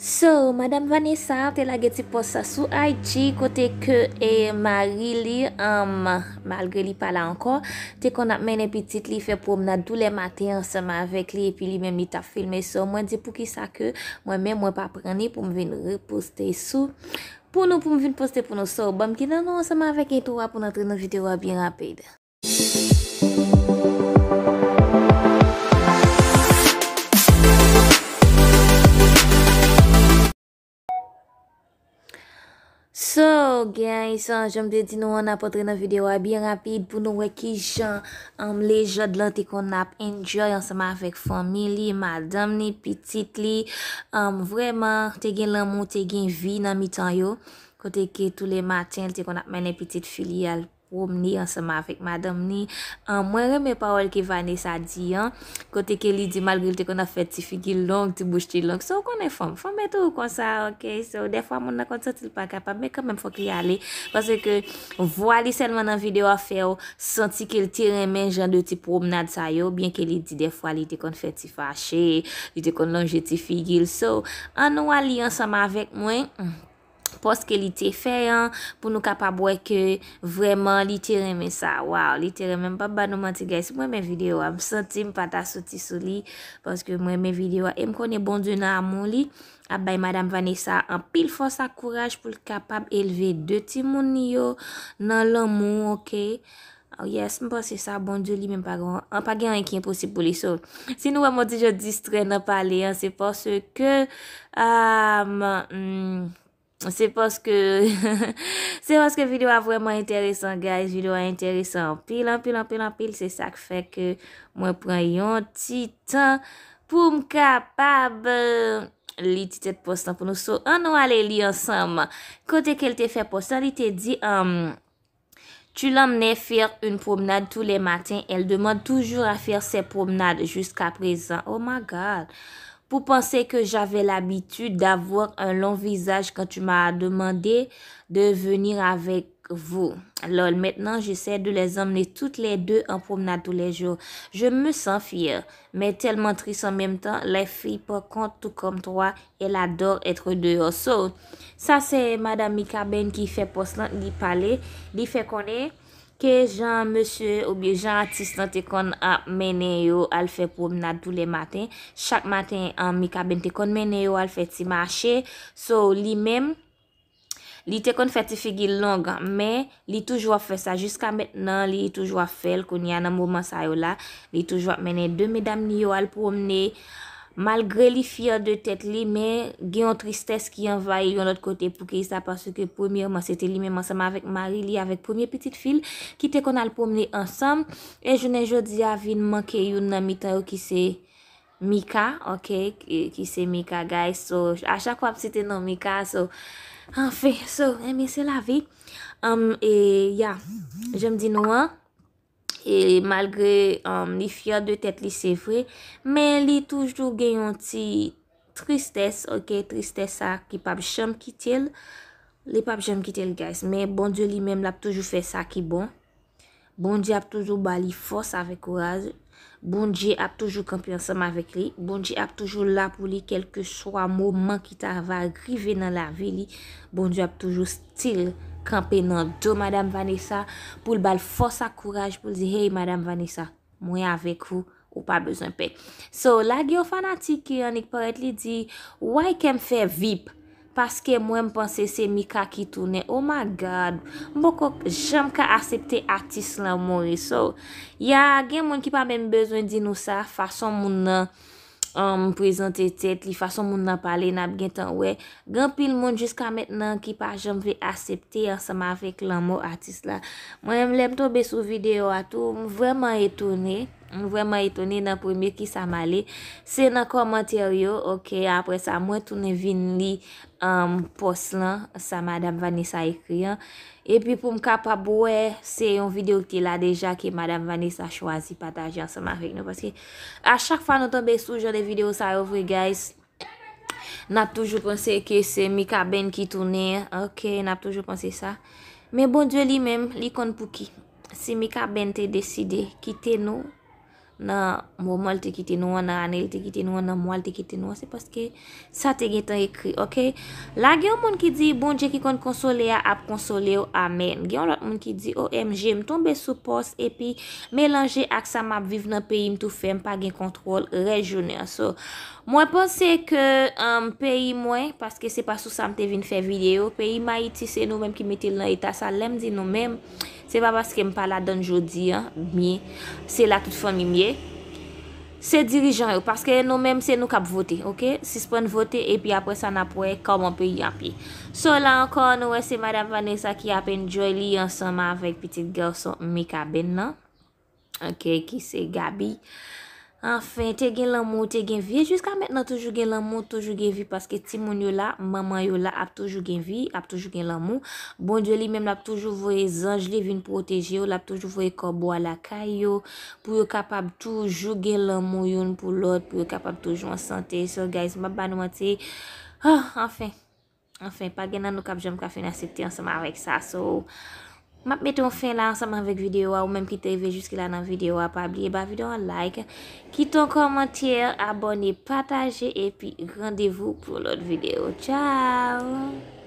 So, madame Vanessa te la geti post sa sou IG kote ke e mari li, um, malgre li pala ankon, te kon ap men epi tit li fe pou mna dou le mate ansama vek li, epi li men mita filme sou, mwen di pou ki sa ke, mwen men mwen pa prani pou mvene reposte sou, pou nou pou mvene poste pou nou, so, bamkina nou ansama vek e towa pou natre nou video api rapide. Ogen, isan, jom de ti nou an apotre nan videwa bi rapide pou nou weki jan, am, le jad lan te kon ap enjoy ansama avek fami li, madam li, pitit li, am, vreman, te gen laman, te gen vi nan mi tan yo, kote ke tou le maten te kon ap mene pitit fili alp. Mwen reme parol ki Vanessa di an, kote ke li di malgril te kon a fet ti figil long, ti bouche ti long. So konen fom, fom eto kon sa, ok. So defwa mwen akon sa ti l pa kapab, men kanmen fok li ale. Pase ke vwa li selman an video a fe o, santi ke li tire men jan de ti promnad sa yo, bien ke li di defwa li te kon fet ti fache, li te kon longe ti figil. So an wali ansama avek mwen... Poske li te fey an, pou nou kapab wè ke vwèman li te reme sa. Waw, li te reme, mpap ba nou manti gay, se mwen mwen videwa, msanti mpata soti sou li. Poske mwen mwen videwa, e mkone bon diyo nan amon li. Abay, madame Vanessa, an pil fos akouraj pou l kapab eleve de ti moun niyo nan l amon, ok. O oh, yes, mpase sa, bon diyo li mpagwa, an pagwa yon yon ki yon posi pou li sol. Se nou wè mwen dijo distre nan pale, an se posi ke, am... Hmm, Se paske video a vreman enteresan guys, video a enteresan anpil, anpil, anpil, anpil. Se sa ke fek mwen preyon titan pou m kapab li titet postan pou nou so anwa le li ansanman. Kote ke l te fe postan, li te di, um, tu l amene fer un promenade tou le maten, el deman toujou a fer se promenade jusqu a prezan. Oh my God! Vous pensez que j'avais l'habitude d'avoir un long visage quand tu m'as demandé de venir avec vous. Alors maintenant j'essaie de les emmener toutes les deux en promenade tous les jours. Je me sens fière, mais tellement triste en même temps. Les filles, par contre, tout comme toi, elles adorent être dehors. ça c'est Madame Ben qui fait post qui parler, qui fait connaître. Ke jan, mese, obye jan atis nan te kon ap mene yo al fe pou mnad tou le maten. Chak maten an mi kaben te kon mene yo al fe ti mache. So, li men, li te kon fe ti fe gil longan. Men, li toujwa fe sa. Jiska menen, li toujwa fel kon yan an mouman sa yo la. Li toujwa ap mene de medam ni yo al pou mne. Malgre li fiyan de tèt li, men gen yon tristès ki yon vay yon lot kote pou ki yisa paswè ke premier man sète li men manseman avèk mari li avèk premier pètit fil. Kite kon al pòmne ansam. E jenè jò di avin manke yon nanmita yon ki se Mika, ok? Ki se Mika guys, so achak wap sète nan Mika, so. Anfè, so, eme eh, sè la vi. Um, e ya, jèm di nou an. E malgre um, li fyor de tet li se vre, men li toujou genyon ti tristes, ok, tristes sa ki pab jom kitel, li pab jom kitel guys, men bondi li men l ap toujou fe sa ki bon, bondi ap toujou ba li fos avek koraj, bondi ap toujou kampi ansam avek li, bondi ap toujou la pou li kelke swa mouman ki ta ava agrive nan la vi li, bondi ap toujou stil, Kampen nan do Madame Vanessa pou l bal fos akouraj pou l di hey Madame Vanessa mwen avek vou ou pa bezwen pek. So la gen yo fanatik ki yonik paret li di why kem fe vip? Paske mwen mpense se Mika ki toune oh my god mbo ko jem ka asepte atis la ou mori. So ya gen mwen ki pa men bezwen di nou sa fason moun nan. m prezante tet li fason moun nan pale nan gen tan we gen pil moun jiska menen ki pa jen ve asepte ansama vek lan mo atis la mwen m lem tobe sou video atou m vreman etouni Mwen mwen etoni nan premier ki sa male. Se nan komentaryo, ok, apre sa mwen toune vin li pos lan sa Madame Vanessa ekri. E pi pou m kapabowe, se yon video ki la deja ki Madame Vanessa chwazi patajan seman fek nou. Paske a chak fa nou tombe soujou de video sa rouvri, guys. Nap toujou pense ke se Mika Ben ki toune, ok, nap toujou pense sa. Me bon die li men, li kon pou ki? Se Mika Ben te deside kite nou... nan mou mwal te kiti nou, nan anel te kiti nou, nan mwal te kiti nou, se paske sa te geta ekri, ok? La gen yon moun ki di, bon, je ki kon konsole ya ap konsole yo, amen. Gen yon moun ki di, omg, mtombe sou pos, epi, melange ak sa map viv nan peyi mtou fe, mpa gen kontrol rejounen. So, mwen pense ke um, peyi mwen, paske se pasou sa mte vin fe video, peyi ma itise nou menm ki metil nan etasa, lem di nou menm, Se pa baske m pala dan jodi, miye, se la tout fami miye. Se dirijan yo, paske nou menm se nou kap vote, ok? Se se pon vote, e pi apwe sa napwe, komon pe yon pi. So la ankon, wè e se Mada Vanessa ki apen joli yon soma avèk piti gèl son Mika Ben, nan? Ok, ki se Gabi. Anfen, te gen lanmou, te gen vi. Jiska men nan toujou gen lanmou, toujou gen vi. Paske timoun yo la, maman yo la ap toujou gen vi, ap toujou gen lanmou. Bondye li menm la ap toujou vwe zanj, li vwin proteji yo, la ap toujou vwe kobwa la kay yo. Pou yo kapab toujou gen lanmou yon pou lot, pou yo kapab toujou an sante. So guys, mabanou an ah, ti. Anfen, anfen, pa gen nan nou kap jom ka finasipte ansama wek sa. So, anfen. Map meton fin la ansaman vek videyo a ou menm ki te ve juske la nan videyo a pa abliye. Ba videon like, kiton komantier, abone, pataje e pi randevou pou lot videyo. Ciao!